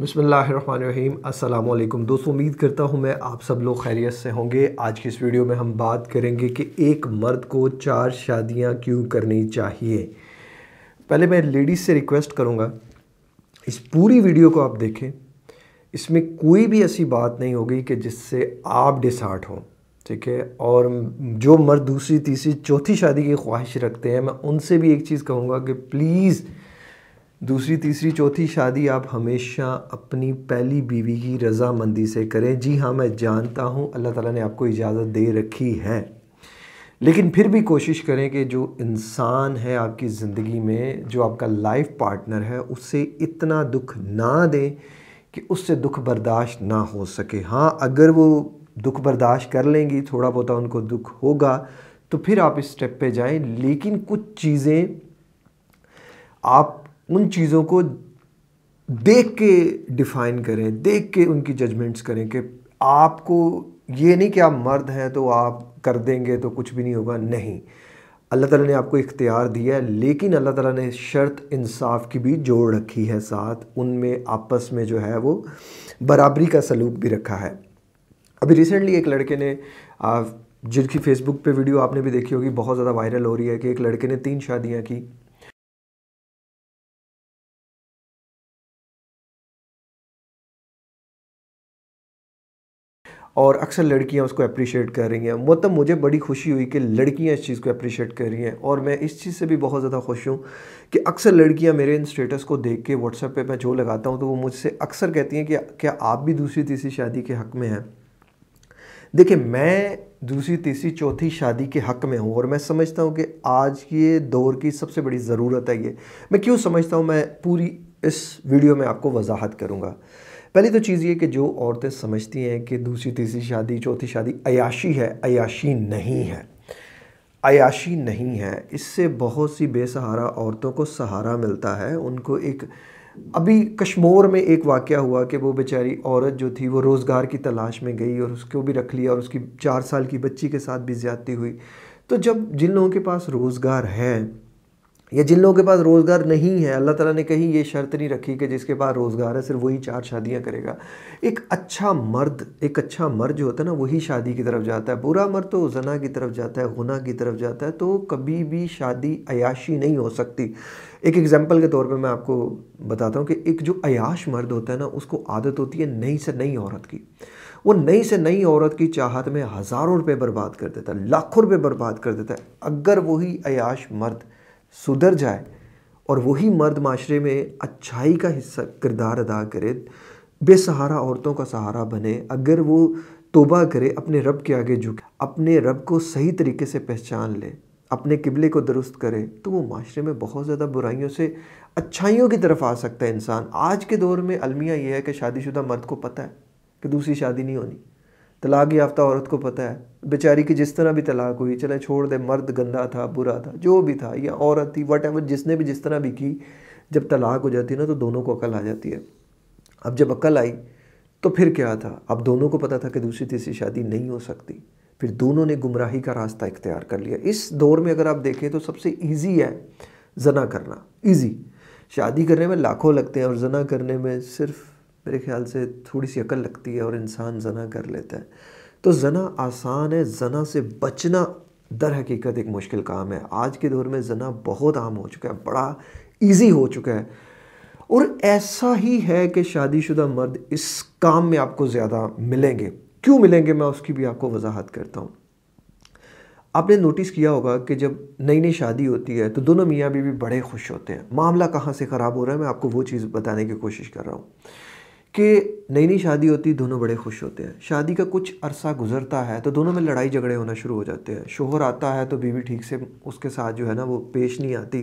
बसमीम अल्लाम दोस्तों उम्मीद करता हूँ मैं आप सब लोग खैरियत से होंगे आज की इस वीडियो में हम बात करेंगे कि एक मर्द को चार शादियाँ क्यों करनी चाहिए पहले मैं लेडीज़ से रिक्वेस्ट करूँगा इस पूरी वीडियो को आप देखें इसमें कोई भी ऐसी बात नहीं होगी कि जिससे आप डिसार्ट हों ठीक है और जो मर्द दूसरी तीसरी चौथी शादी की ख्वाहिश रखते हैं मैं उनसे भी एक चीज़ कहूँगा कि प्लीज़ दूसरी तीसरी चौथी शादी आप हमेशा अपनी पहली बीवी की रज़ामंदी से करें जी हाँ मैं जानता हूँ अल्लाह ताला ने आपको इजाज़त दे रखी है लेकिन फिर भी कोशिश करें कि जो इंसान है आपकी ज़िंदगी में जो आपका लाइफ पार्टनर है उसे इतना दुख ना दें कि उससे दुख बर्दाश्त ना हो सके हाँ अगर वो दुख बर्दाश्त कर लेंगी थोड़ा बहुत उनको दुख होगा तो फिर आप इस स्टेप पे जाएं लेकिन कुछ चीज़ें आप उन चीज़ों को देख के डिफ़ाइन करें देख के उनकी जजमेंट्स करें कि आपको ये नहीं कि आप मर्द हैं तो आप कर देंगे तो कुछ भी नहीं होगा नहीं अल्लाह ताला ने आपको इख्तियार दिया है लेकिन अल्लाह ताला ने शर्त इंसाफ की भी जोड़ रखी है साथ उनमें आपस में जो है वो बराबरी का सलूक भी रखा है अभी रिसेंटली एक लड़के ने जिनकी फेसबुक पे वीडियो आपने भी देखी होगी बहुत ज़्यादा वायरल हो रही है कि एक लड़के ने तीन शादियाँ की और अक्सर लड़कियां उसको अप्रिशिएट कर रही हैं मतलब मुझे बड़ी खुशी हुई कि लड़कियां इस चीज़ को अप्रिशिएट कर रही हैं और मैं इस चीज़ से भी बहुत ज़्यादा खुश हूँ कि अक्सर लड़कियां मेरे इन स्टेटस को देख के व्हाट्सएप पे मैं जो लगाता हूँ तो वो मुझसे अक्सर कहती हैं कि क्या आप भी दूसरी तीसरी शादी के हक़ में हैं देखिए मैं दूसरी तीसरी चौथी शादी के हक़ में हूँ और मैं समझता हूँ कि आज के दौर की सबसे बड़ी ज़रूरत है ये मैं क्यों समझता हूँ मैं पूरी इस वीडियो में आपको वजाहत करूँगा पहली तो चीज़ ये कि जो औरतें समझती हैं कि दूसरी तीसरी शादी चौथी शादी अयाशी है अयाशी नहीं है अयाशी नहीं है इससे बहुत सी बेसहारा औरतों को सहारा मिलता है उनको एक अभी कश्मोर में एक वाक़ हुआ कि वो बेचारी औरत जो थी वो रोज़गार की तलाश में गई और उसको भी रख लिया और उसकी चार साल की बच्ची के साथ भी ज़्यादती हुई तो जब जिन लोगों के पास रोज़गार है या जिन लोगों के पास रोज़गार नहीं है अल्लाह ताला ने कहीं ये शर्त नहीं रखी कि जिसके पास रोज़गार है सिर्फ वही चार शादियां करेगा एक अच्छा मर्द एक अच्छा मर्द जो होता है ना वही शादी की तरफ जाता है बुरा मर्द तो जना की तरफ जाता है गुना की तरफ जाता है तो कभी भी शादी अयाशी नहीं हो सकती एक एग्ज़ाम्पल के तौर पर मैं आपको बताता हूँ कि एक जो अयाश मर्द होता है ना उसको आदत होती है नई से नई औरत की वो नई से नई औरत की चाहत में हज़ारों रुपये बर्बाद कर देता है लाखों रुपये बर्बाद कर देता है अगर वही अयाश मर्द सुधर जाए और वही मर्द माशरे में अच्छाई का हिस्सा किरदार अदा करे बेसहारा औरतों का सहारा बने अगर वो तोबा करे अपने रब के आगे झुके अपने रब को सही तरीके से पहचान ले अपने किबले को दुरुस्त करे तो वो माशरे में बहुत ज़्यादा बुराइयों से अच्छाइयों की तरफ आ सकता है इंसान आज के दौर में अलमिया ये है कि शादीशुदा मर्द को पता है कि दूसरी शादी नहीं होनी तलाक याफ्ता औरत को पता है बेचारी की जिस तरह भी तलाक हुई चले छोड़ दे मर्द गंदा था बुरा था जो भी था या औरत थी वट एवर जिसने भी जिस तरह भी की जब तलाक हो जाती है ना तो दोनों को अकल आ जाती है अब जब अकल आई तो फिर क्या था अब दोनों को पता था कि दूसरी तीसरी शादी नहीं हो सकती फिर दोनों ने गुमराही का रास्ता इख्तियार कर लिया इस दौर में अगर आप देखें तो सबसे ईजी है जना करना ईजी शादी करने में लाखों लगते हैं और जना करने में सिर्फ मेरे ख्याल से थोड़ी सी अकल लगती है और इंसान जना कर लेता है तो जना आसान है जना से बचना दर हकीकत एक मुश्किल काम है आज के दौर में जना बहुत आम हो चुका है बड़ा ईजी हो चुका है और ऐसा ही है कि शादीशुदा मर्द इस काम में आपको ज़्यादा मिलेंगे क्यों मिलेंगे मैं उसकी भी आपको वजाहत करता हूँ आपने नोटिस किया होगा कि जब नई नई शादी होती है तो दोनों मियाँ बीवी बड़े खुश होते हैं मामला कहाँ से ख़राब हो रहा है मैं आपको वो चीज़ बताने की कोशिश कर रहा हूँ कि नई नई शादी होती दोनों बड़े खुश होते हैं शादी का कुछ अरसा गुजरता है तो दोनों में लड़ाई झगड़े होना शुरू हो जाते हैं शोहर आता है तो बीवी ठीक से उसके साथ जो है ना वो पेश नहीं आती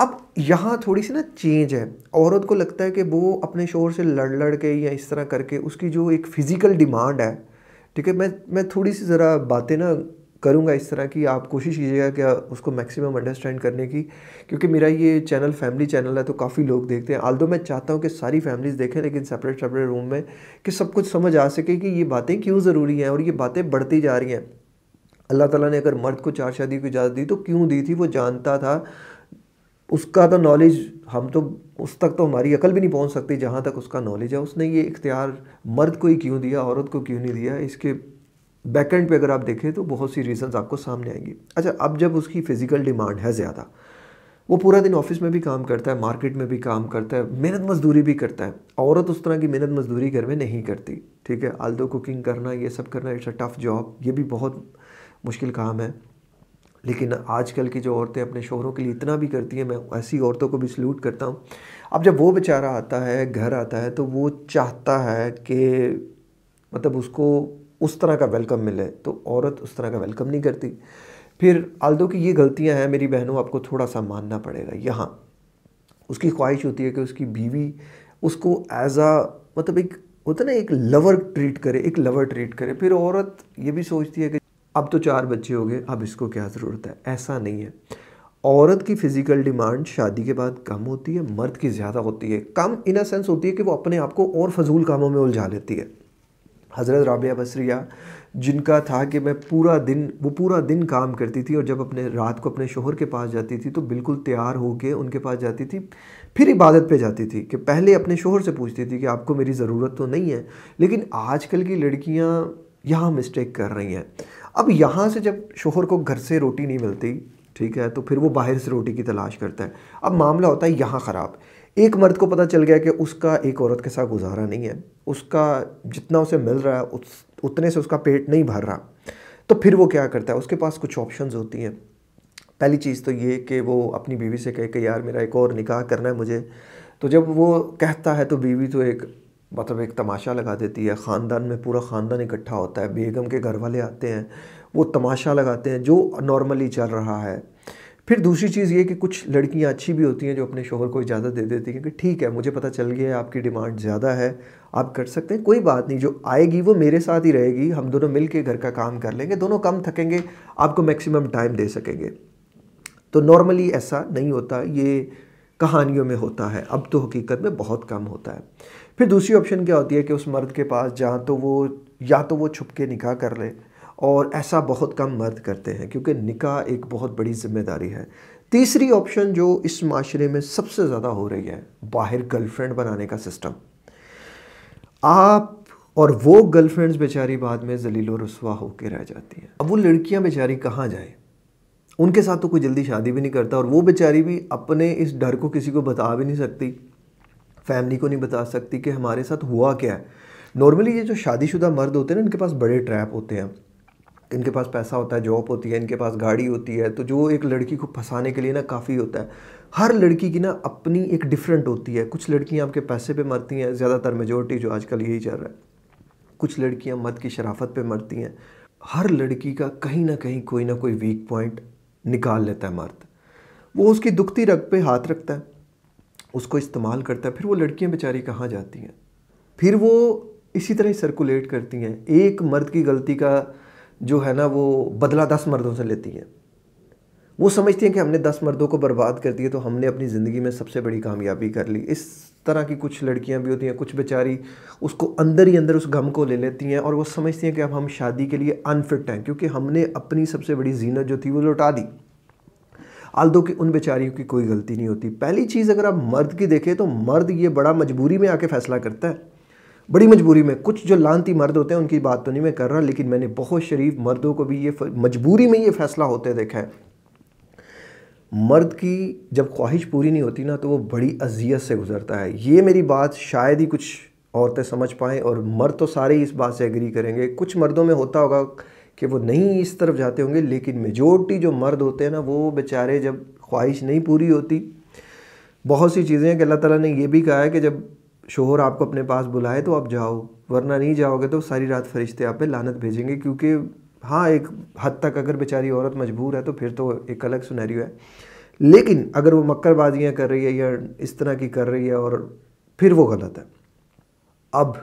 अब यहाँ थोड़ी सी ना चेंज है औरत को लगता है कि वो अपने शोहर से लड़ लड़ के या इस तरह करके उसकी जो एक फ़िज़िकल डिमांड है ठीक है मैं मैं थोड़ी सी ज़रा बातें ना करूँगा इस तरह की आप कोशिश कीजिएगा कि उसको मैक्सिमम अंडरस्टैंड करने की क्योंकि मेरा ये चैनल फैमिली चैनल है तो काफ़ी लोग देखते हैं दो मैं चाहता हूँ कि सारी फैमिलीज़ देखें लेकिन सेपरेट सेपरेट रूम में कि सब कुछ समझ आ सके कि ये बातें क्यों ज़रूरी हैं और ये बातें बढ़ती जा रही हैं अल्लाह ताला ने अगर मर्द को चार शादी की इजाज़त दी तो क्यों दी थी वो जानता था उसका तो नॉलेज हम तो उस तक तो हमारी अकल भी नहीं पहुंच सकती जहाँ तक उसका नॉलेज है उसने ये इख्तियार मर्द को ही क्यों दिया औरत को क्यों नहीं दिया इसके बैकेंड पे अगर आप देखें तो बहुत सी रीजंस आपको सामने आएंगी अच्छा अब जब उसकी फ़िज़िकल डिमांड है ज़्यादा वो पूरा दिन ऑफिस में भी काम करता है मार्केट में भी काम करता है मेहनत मजदूरी भी करता है औरत उस तरह की मेहनत मजदूरी घर में नहीं करती ठीक है आल्दो कुकिंग करना ये सब करना इट्स अ टफ़ जॉब ये भी बहुत मुश्किल काम है लेकिन आजकल की जो औरतें अपने शोहरों के लिए इतना भी करती हैं मैं ऐसी औरतों को भी सल्यूट करता हूँ अब जब वो बेचारा आता है घर आता है तो वो चाहता है कि मतलब उसको उस तरह का वेलकम मिले तो औरत उस तरह का वेलकम नहीं करती फिर आल्दो की ये गलतियां हैं मेरी बहनों आपको थोड़ा सा मानना पड़ेगा यहाँ उसकी ख्वाहिश होती है कि उसकी बीवी उसको एज आ मतलब एक होता ना एक लवर ट्रीट करे एक लवर ट्रीट करे फिर औरत ये भी सोचती है कि अब तो चार बच्चे हो गए अब इसको क्या ज़रूरत है ऐसा नहीं है औरत की फ़िज़िकल डिमांड शादी के बाद कम होती है मर्द की ज़्यादा होती है कम इन अ सेंस होती है कि वो अपने आप को और फजूल कामों में उलझा लेती है हज़रत राबिया बसरिया जिनका था कि मैं पूरा दिन वो पूरा दिन काम करती थी और जब अपने रात को अपने शोहर के पास जाती थी तो बिल्कुल तैयार होकर उनके पास जाती थी फिर इबादत पे जाती थी कि पहले अपने शोहर से पूछती थी कि आपको मेरी ज़रूरत तो नहीं है लेकिन आजकल की लड़कियां यहाँ मिस्टेक कर रही हैं अब यहाँ से जब शोहर को घर से रोटी नहीं मिलती ठीक है तो फिर वो बाहर से रोटी की तलाश करता है अब मामला होता है यहाँ ख़राब एक मर्द को पता चल गया कि उसका एक औरत के साथ गुजारा नहीं है उसका जितना उसे मिल रहा है उस उतने से उसका पेट नहीं भर रहा तो फिर वो क्या करता है उसके पास कुछ ऑप्शंस होती हैं पहली चीज़ तो ये कि वो अपनी बीवी से कहे कि यार मेरा एक और निकाह करना है मुझे तो जब वो कहता है तो बीवी तो एक मतलब एक तमाशा लगा देती है ख़ानदान में पूरा ख़ानदान इकट्ठा होता है बेगम के घर वाले आते हैं वो तमाशा लगाते हैं जो नॉर्मली चल रहा है फिर दूसरी चीज़ ये कि कुछ लड़कियाँ अच्छी भी होती हैं जो अपने शोहर को इजाज़त दे देती हैं कि ठीक है मुझे पता चल गया है आपकी डिमांड ज़्यादा है आप कर सकते हैं कोई बात नहीं जो आएगी वो मेरे साथ ही रहेगी हम दोनों मिल के घर का काम कर लेंगे दोनों कम थकेंगे आपको मैक्सिमम टाइम दे सकेंगे तो नॉर्मली ऐसा नहीं होता ये कहानियों में होता है अब तो हकीकत में बहुत कम होता है फिर दूसरी ऑप्शन क्या होती है कि उस मर्द के पास जहाँ तो वो या तो वो छुप के निकाह कर ले और ऐसा बहुत कम मर्द करते हैं क्योंकि निकाह एक बहुत बड़ी जिम्मेदारी है तीसरी ऑप्शन जो इस माशरे में सबसे ज़्यादा हो रही है बाहर गर्लफ्रेंड बनाने का सिस्टम आप और वो गर्लफ्रेंड्स बेचारी बाद में जलीलो रसवा होकर रह जाती हैं अब वो लड़कियां बेचारी कहाँ जाए उनके साथ तो कोई जल्दी शादी भी नहीं करता और वो बेचारी भी अपने इस डर को किसी को बता भी नहीं सकती फैमिली को नहीं बता सकती कि हमारे साथ हुआ क्या है नॉर्मली ये जो शादीशुदा मर्द होते हैं ना इनके पास बड़े ट्रैप होते हैं इनके पास पैसा होता है जॉब होती है इनके पास गाड़ी होती है तो जो एक लड़की को फंसाने के लिए ना काफ़ी होता है हर लड़की की ना अपनी एक डिफरेंट होती है कुछ लड़कियां आपके पैसे पे मरती हैं ज़्यादातर मेजोरिटी जो आजकल यही चल रहा है कुछ लड़कियां मत की शराफत पे मरती हैं हर लड़की का कहीं ना कहीं कोई ना कोई वीक पॉइंट निकाल लेता है मर्द वो उसकी दुखती रग पे हाथ रखता है उसको इस्तेमाल करता है फिर वो लड़कियाँ बेचारी कहाँ जाती हैं फिर वो इसी तरह सर्कुलेट करती हैं एक मर्द की गलती का जो है ना वो बदला दस मर्दों से लेती हैं वो समझती हैं कि हमने दस मर्दों को बर्बाद कर दिया तो हमने अपनी ज़िंदगी में सबसे बड़ी कामयाबी कर ली इस तरह की कुछ लड़कियां भी होती हैं कुछ बेचारी उसको अंदर ही अंदर उस गम को ले लेती हैं और वो समझती हैं कि अब हम शादी के लिए अनफिट हैं क्योंकि हमने अपनी सबसे बड़ी जीनत जो थी वो लौटा दी आलदो कि उन बेचारियों की कोई गलती नहीं होती पहली चीज़ अगर आप मर्द की देखें तो मर्द ये बड़ा मजबूरी में आके फ़ैसला करता है बड़ी मजबूरी में कुछ जो लानती मर्द होते हैं उनकी बात तो नहीं मैं कर रहा लेकिन मैंने बहुत शरीफ मर्दों को भी ये मजबूरी में ये फैसला होते देखा है मर्द की जब ख्वाहिश पूरी नहीं होती ना तो वो बड़ी अजियत से गुज़रता है ये मेरी बात शायद ही कुछ औरतें समझ पाएँ और मर्द तो सारे ही इस बात से एग्री करेंगे कुछ मर्दों में होता होगा कि वो नहीं इस तरफ जाते होंगे लेकिन मेजोरिटी जो मर्द होते हैं ना वो बेचारे जब ख्वाहिश नहीं पूरी होती बहुत सी चीज़ें कि अल्लाह ताला ने ये भी कहा है कि जब शोहर आपको अपने पास बुलाए तो आप जाओ वरना नहीं जाओगे तो सारी रात फरिश्ते आप पे लानत भेजेंगे क्योंकि हाँ एक हद तक अगर बेचारी औरत मजबूर है तो फिर तो एक अलग सुनहरियो है लेकिन अगर वो मक्करबाजियाँ कर रही है या इस तरह की कर रही है और फिर वो गलत है अब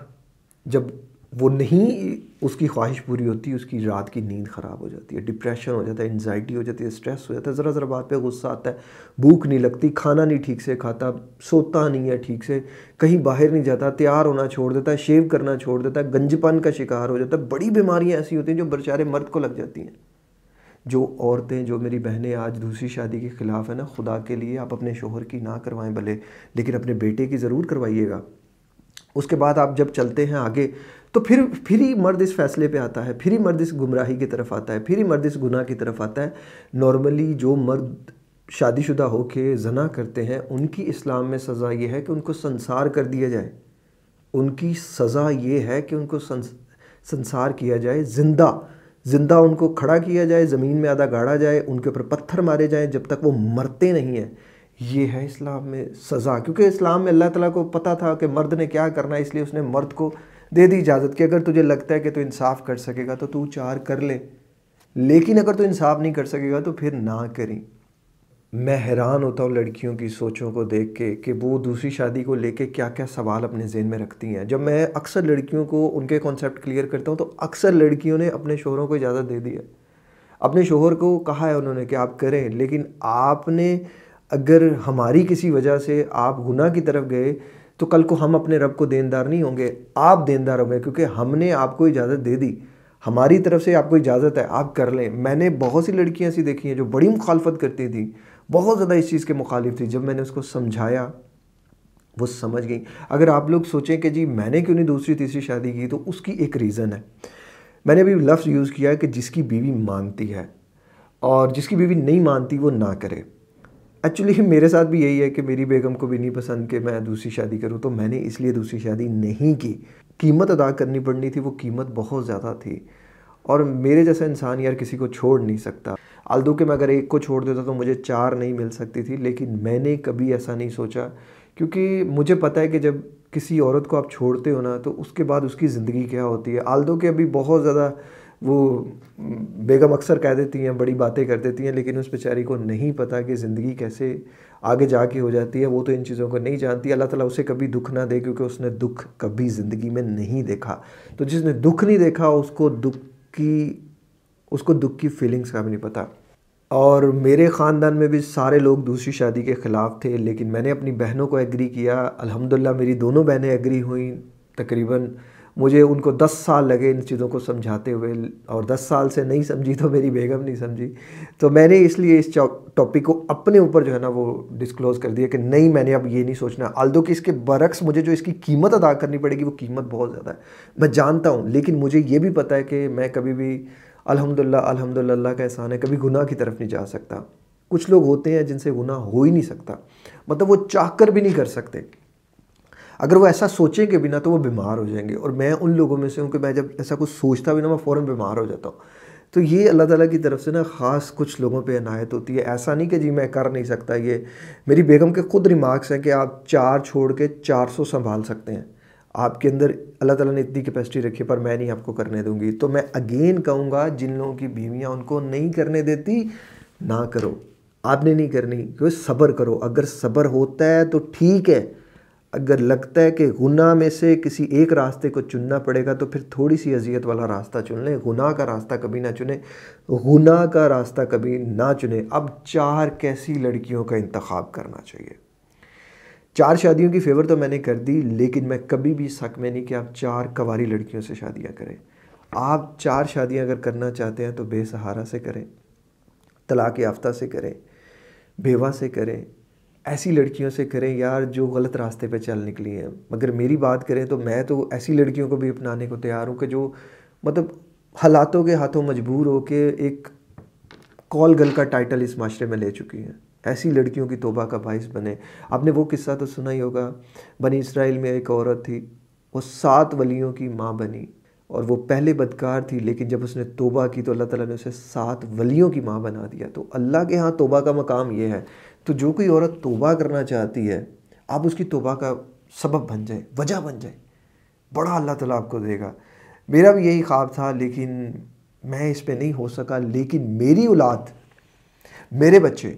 जब वो नहीं उसकी ख्वाहिश पूरी होती उसकी रात की नींद ख़राब हो जाती है डिप्रेशन हो जाता है एनजाइटी हो जाती है स्ट्रेस हो जाता है ज़रा ज़रा बात पे गुस्सा आता है भूख नहीं लगती खाना नहीं ठीक से खाता सोता नहीं है ठीक से कहीं बाहर नहीं जाता तैयार होना छोड़ देता है शेव करना छोड़ देता है गंजपन का शिकार हो जाता है बड़ी बीमारियाँ ऐसी होती हैं जो बेचारे मर्द को लग जाती हैं जो औरतें जो मेरी बहनें आज दूसरी शादी के ख़िलाफ़ है ना खुदा के लिए आप अपने शोहर की ना करवाएं भले लेकिन अपने बेटे की ज़रूर करवाइएगा उसके बाद आप जब चलते हैं आगे तो फिर फिर ही मर्द इस फैसले पे आता है फिर ही मर्द इस गुमराही की तरफ आता है फिर ही मर्द इस गुनाह की तरफ आता है नॉर्मली जो मर्द शादीशुदा होके जना करते हैं उनकी इस्लाम में सज़ा ये है कि उनको संसार कर दिया जाए उनकी सज़ा ये है कि उनको संस, संसार किया जाए ज़िंदा ज़िंदा उनको खड़ा किया जाए ज़मीन में आधा गाड़ा जाए उनके ऊपर पत्थर मारे जाए जब तक वो मरते नहीं हैं ये है इस्लाम में सज़ा क्योंकि इस्लाम में अल्लाह ताला को पता था कि मर्द ने क्या करना है इसलिए उसने मर्द को दे दी इजाज़त कि अगर तुझे लगता है कि तू इंसाफ कर सकेगा तो तू चार कर ले लेकिन अगर तू इंसाफ नहीं कर सकेगा तो फिर ना करी मैं हैरान होता हूँ लड़कियों की सोचों को देख के कि वो दूसरी शादी को लेके क्या क्या सवाल अपने जहन में रखती हैं जब मैं अक्सर लड़कियों को उनके कॉन्सेप्ट क्लियर करता हूँ तो अक्सर लड़कियों ने अपने शोहरों को इजाज़त दे दी है अपने शोहर को कहा है उन्होंने कि आप करें लेकिन आपने अगर हमारी किसी वजह से आप गुना की तरफ गए तो कल को हम अपने रब को देनदार नहीं होंगे आप देनदार होंगे क्योंकि हमने आपको इजाज़त दे दी हमारी तरफ से आपको इजाज़त है आप कर लें मैंने बहुत सी लड़कियाँ ऐसी देखी हैं जो बड़ी मुखालफत करती थी बहुत ज़्यादा इस चीज़ के मुखालिफ थी जब मैंने उसको समझाया वो समझ गई अगर आप लोग सोचें कि जी मैंने क्यों नहीं दूसरी तीसरी शादी की तो उसकी एक रीज़न है मैंने अभी लफ्ज़ यूज़ किया है कि जिसकी बीवी मानती है और जिसकी बीवी नहीं मानती वो ना करे एक्चुअली मेरे साथ भी यही है कि मेरी बेगम को भी नहीं पसंद कि मैं दूसरी शादी करूँ तो मैंने इसलिए दूसरी शादी नहीं की कीमत अदा करनी पड़नी थी वो कीमत बहुत ज़्यादा थी और मेरे जैसा इंसान यार किसी को छोड़ नहीं सकता आलदू के मैं अगर एक को छोड़ देता तो मुझे चार नहीं मिल सकती थी लेकिन मैंने कभी ऐसा नहीं सोचा क्योंकि मुझे पता है कि जब किसी औरत को आप छोड़ते हो ना तो उसके बाद उसकी ज़िंदगी क्या होती है आलदो के अभी बहुत ज़्यादा वो बेगम अक्सर कह देती हैं बड़ी बातें कर देती हैं लेकिन उस बेचारी को नहीं पता कि ज़िंदगी कैसे आगे जाके हो जाती है वो तो इन चीज़ों को नहीं जानती अल्लाह ताला उसे कभी दुख ना दे क्योंकि उसने दुख कभी ज़िंदगी में नहीं देखा तो जिसने दुख नहीं देखा उसको दुख की उसको दुख की फीलिंग्स का भी नहीं पता और मेरे ख़ानदान में भी सारे लोग दूसरी शादी के ख़िलाफ़ थे लेकिन मैंने अपनी बहनों को एग्री किया अलहमदिल्ला मेरी दोनों बहनें एग्री हुई तकरीबन मुझे उनको दस साल लगे इन चीज़ों को समझाते हुए और दस साल से नहीं समझी तो मेरी बेगम नहीं समझी तो मैंने इसलिए इस टॉपिक को अपने ऊपर जो है ना वो डिस्क्लोज़ कर दिया कि नहीं मैंने अब ये नहीं सोचना आल्दो कि इसके बरक्स मुझे जो इसकी कीमत अदा करनी पड़ेगी वो कीमत बहुत ज़्यादा है मैं जानता हूँ लेकिन मुझे ये भी पता है कि मैं कभी भी अलहमदिल्ला अलहमदिल्ला का एहसान है कभी गुनाह की तरफ नहीं जा सकता कुछ लोग होते हैं जिनसे गुनाह हो ही नहीं सकता मतलब वो चाह कर भी नहीं कर सकते अगर वो ऐसा सोचेंगे भी ना तो वो बीमार हो जाएंगे और मैं उन लोगों में से हूँ कि मैं जब ऐसा कुछ सोचता भी ना मैं फ़ौर बीमार हो जाता हूँ तो ये अल्लाह ताला की तरफ से ना ख़ास कुछ लोगों पे अनायत होती है ऐसा नहीं कि जी मैं कर नहीं सकता ये मेरी बेगम के ख़ुद रिमार्क्स हैं कि आप चार छोड़ के चार सौ संभाल सकते हैं आपके अंदर अल्लाह ताला ने इतनी कैपेसिटी रखी पर मैं नहीं आपको करने दूंगी तो मैं अगेन कहूँगा जिन लोगों की बीवियाँ उनको नहीं करने देती ना करो आपने नहीं करनी क्योंकि सब्र करो अगर सब्र होता है तो ठीक है अगर लगता है कि गुना में से किसी एक रास्ते को चुनना पड़ेगा तो फिर थोड़ी सी अजियत वाला रास्ता चुन लें गुना का रास्ता कभी ना चुने गुना का रास्ता कभी ना चुने अब चार कैसी लड़कियों का इंतखब करना चाहिए चार शादियों की फेवर तो मैंने कर दी लेकिन मैं कभी भी शक में नहीं कि आप चार कवारी लड़कियों से शादियाँ करें आप चार शादियाँ अगर करना चाहते हैं तो बेसहारा से करें तलाक याफ्ता से करें बेवा से करें ऐसी लड़कियों से करें यार जो गलत रास्ते पे चल निकली हैं मगर मेरी बात करें तो मैं तो ऐसी लड़कियों को भी अपनाने को तैयार हूँ कि जो मतलब हालातों के हाथों मजबूर हो के एक कॉल गल का टाइटल इस माशरे में ले चुकी हैं ऐसी लड़कियों की तोबा का बाइस बने आपने वो किस्सा तो सुना ही होगा बनी इसराइल में एक औरत थी वो सात वलियों की माँ बनी और वो पहले बदकार थी लेकिन जब उसने तोबा की तो अल्लाह ताला ने उसे सात वलियों की माँ बना दिया तो अल्लाह के यहाँ तोबा का मकाम ये है तो जो कोई औरत तोबा करना चाहती है आप उसकी तोबा का सबब बन जाए वजह बन जाए बड़ा अल्लाह ताला आपको देगा मेरा भी यही ख्वाब था लेकिन मैं इस पर नहीं हो सका लेकिन मेरी औलाद मेरे बच्चे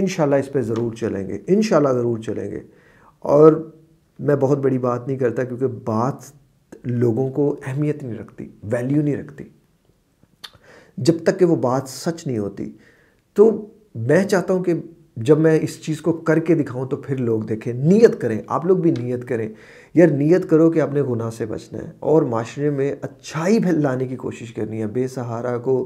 इन इस पर ज़रूर चलेंगे इन ज़रूर चलेंगे और मैं बहुत बड़ी बात नहीं करता क्योंकि बात लोगों को अहमियत नहीं रखती वैल्यू नहीं रखती जब तक कि वो बात सच नहीं होती तो मैं चाहता हूँ कि जब मैं इस चीज़ को करके दिखाऊं तो फिर लोग देखें नियत करें आप लोग भी नियत करें यार नियत करो कि आपने गुनाह से बचना है और माशरे में अच्छाई लाने की कोशिश करनी है बेसहारा को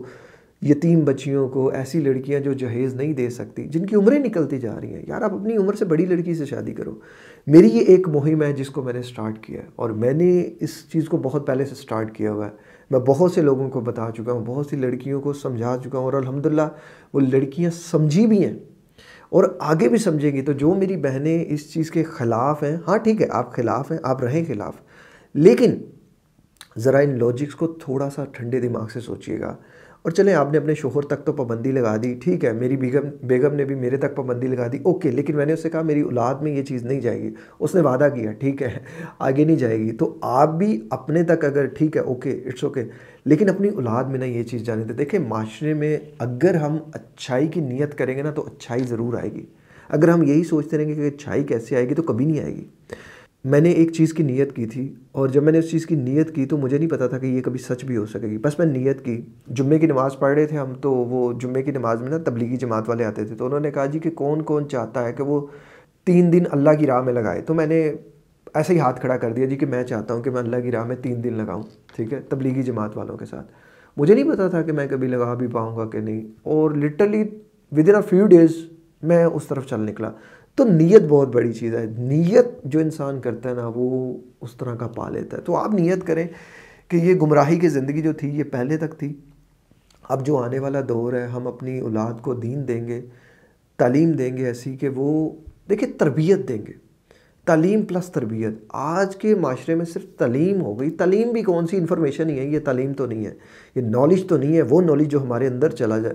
यतीम बच्चियों को ऐसी लड़कियां जो जहेज़ नहीं दे सकती जिनकी उम्रें निकलती जा रही हैं यार आप अपनी उम्र से बड़ी लड़की से शादी करो मेरी ये एक मुहिम है जिसको मैंने स्टार्ट किया है और मैंने इस चीज़ को बहुत पहले से स्टार्ट किया हुआ है मैं बहुत से लोगों को बता चुका हूँ बहुत सी लड़कियों को समझा चुका हूँ और अलहमदिल्ला वो लड़कियाँ समझी भी हैं और आगे भी समझेंगे तो जो मेरी बहनें इस चीज़ के ख़िलाफ़ हैं हाँ ठीक है आप ख़िलाफ़ हैं आप रहें ख़िलाफ़ लेकिन ज़रा इन लॉजिक्स को थोड़ा सा ठंडे दिमाग से सोचिएगा और चले आपने अपने शोहर तक तो पाबंदी लगा दी ठीक है मेरी बेगम बेगम ने भी मेरे तक पाबंदी लगा दी ओके लेकिन मैंने उससे कहा मेरी औलाद में ये चीज़ नहीं जाएगी उसने वादा किया ठीक है आगे नहीं जाएगी तो आप भी अपने तक अगर ठीक है ओके इट्स ओके लेकिन अपनी औलाद में ना ये चीज़ जाने दे देखें माशरे में अगर हम अच्छाई की नीयत करेंगे ना तो अच्छाई ज़रूर आएगी अगर हम यही सोचते रहेंगे कि अच्छाई कैसे आएगी तो कभी नहीं आएगी मैंने एक चीज़ की नीयत की थी और जब मैंने उस चीज़ की नीयत की तो मुझे नहीं पता था कि ये कभी सच भी हो सकेगी बस मैं नीयत की जुम्मे की नमाज़ पढ़ रहे थे हम तो वो जुम्मे की नमाज़ में ना तबलीगी जमात वाले आते थे तो उन्होंने कहा जी कि कौन कौन चाहता है कि वो तीन दिन अल्लाह की राह में लगाए तो मैंने ऐसे ही हाथ खड़ा कर दिया जी कि मैं चाहता हूँ कि मैं अल्लाह की राह में तीन दिन लगाऊँ ठीक है तबलीगी जमात वालों के साथ मुझे नहीं पता था कि मैं कभी लगा भी पाऊँगा कि नहीं और literally within a few days मैं उस तरफ चल निकला तो नीयत बहुत बड़ी चीज़ है नीयत जो इंसान करता है ना वो उस तरह का पा लेता है तो आप नीयत करें कि ये गुमराही की ज़िंदगी जो थी ये पहले तक थी अब जो आने वाला दौर है हम अपनी औलाद को दीन देंगे तालीम देंगे ऐसी कि वो देखिए तरबियत देंगे तलीम प्लस तरबियत आज के माशरे में सिर्फ तलीम हो गई तलीम भी कौन सी इन्फॉर्मेशन ही है ये तलीम तो नहीं है ये नॉलेज तो नहीं है वो नॉलेज जो हमारे अंदर चला जा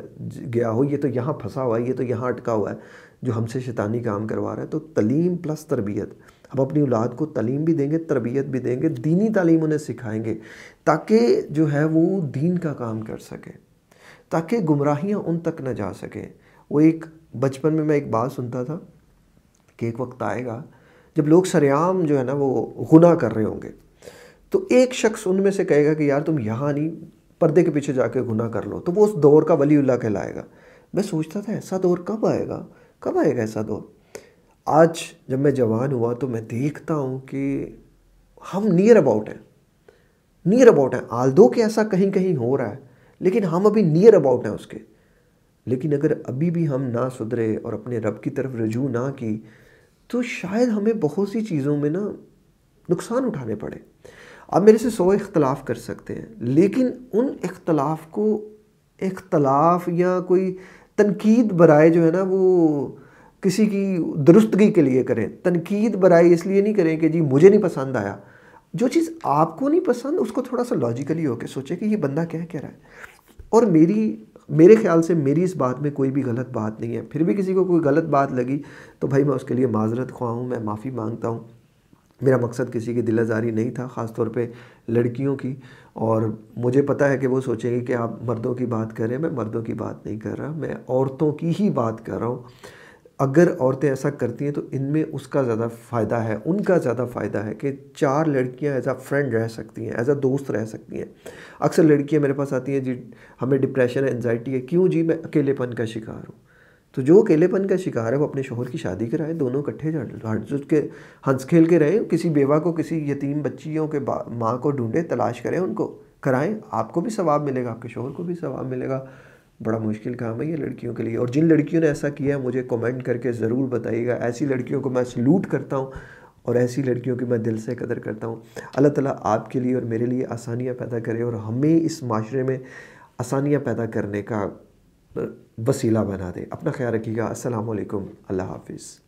गया हो ये तो यहाँ फंसा हुआ है ये तो यहाँ अटका हुआ है जो हमसे शैतानी काम करवा रहा है तो तलीम प्लस तरबियत हम अपनी औलाद को तलीम भी देंगे तरबियत भी देंगे दीनी तलीम उन्हें सिखाएंगे ताकि जो है वो दीन का काम कर सकें ताकि गुमराहियाँ उन तक न जा सकें वो एक बचपन में मैं एक बात सुनता था कि एक वक्त आएगा जब लोग सरेआम जो है ना वो गुना कर रहे होंगे तो एक शख्स उनमें से कहेगा कि यार तुम यहाँ नहीं पर्दे के पीछे जाके गुना कर लो तो वो उस दौर का वली उल्ला कहलाएगा मैं सोचता था ऐसा दौर कब आएगा कब आएगा ऐसा दौर आज जब मैं जवान हुआ तो मैं देखता हूँ कि हम नियर अबाउट हैं नियर अबाउट हैं आल दो के ऐसा कहीं कहीं हो रहा है लेकिन हम अभी नियर अबाउट हैं उसके लेकिन अगर अभी भी हम ना सुधरे और अपने रब की तरफ रजू ना की तो शायद हमें बहुत सी चीज़ों में ना नुकसान उठाने पड़े आप मेरे से सौ इख्तलाफ कर सकते हैं लेकिन उन इख्तलाफ को इख्तलाफ या कोई तनकीद बराए जो है ना वो किसी की दुरुस्तगी के लिए करें तनकीद बराए इसलिए नहीं करें कि जी मुझे नहीं पसंद आया जो चीज़ आपको नहीं पसंद उसको थोड़ा सा लॉजिकली होकर सोचे कि ये बंदा क्या कह रहा है और मेरी मेरे ख्याल से मेरी इस बात में कोई भी गलत बात नहीं है फिर भी किसी को कोई गलत बात लगी तो भाई मैं उसके लिए माजरत खुआ हूँ मैं माफ़ी मांगता हूँ मेरा मकसद किसी की दिल आज़ारी नहीं था ख़ास तौर पे लड़कियों की और मुझे पता है कि वो सोचेंगे कि आप मर्दों की बात करें मैं मर्दों की बात नहीं कर रहा मैं औरतों की ही बात कर रहा हूँ अगर औरतें ऐसा करती हैं तो इनमें उसका ज़्यादा फ़ायदा है उनका ज़्यादा फ़ायदा है कि चार लड़कियां एज आ फ्रेंड रह सकती हैं एज आ दोस्त रह सकती हैं अक्सर लड़कियां मेरे पास आती हैं जी हमें डिप्रेशन है एनजाइटी है क्यों जी मैं अकेलेपन का शिकार हूँ तो जो अकेलेपन का शिकार है वो अपने शोहर की शादी कराए दोनों इकट्ठे हटजुट के हंस खेल के रहें किसी बेवा को किसी यतीम बच्चियों के माँ को ढूंढें तलाश करें उनको कराएं आपको भी सवाब मिलेगा आपके शोहर को भी सवाब मिलेगा बड़ा मुश्किल काम है ये लड़कियों के लिए और जिन लड़कियों ने ऐसा किया है मुझे कमेंट करके ज़रूर बताइएगा ऐसी लड़कियों को मैं सलूट करता हूँ और ऐसी लड़कियों की मैं दिल से कदर करता हूँ अल्लाह ताला आपके लिए और मेरे लिए आसानियाँ पैदा करे और हमें इस माशरे में आसानियाँ पैदा करने का वसीला बना दे अपना ख्याल रखिएगा असलकम अल्लाह हाफिज़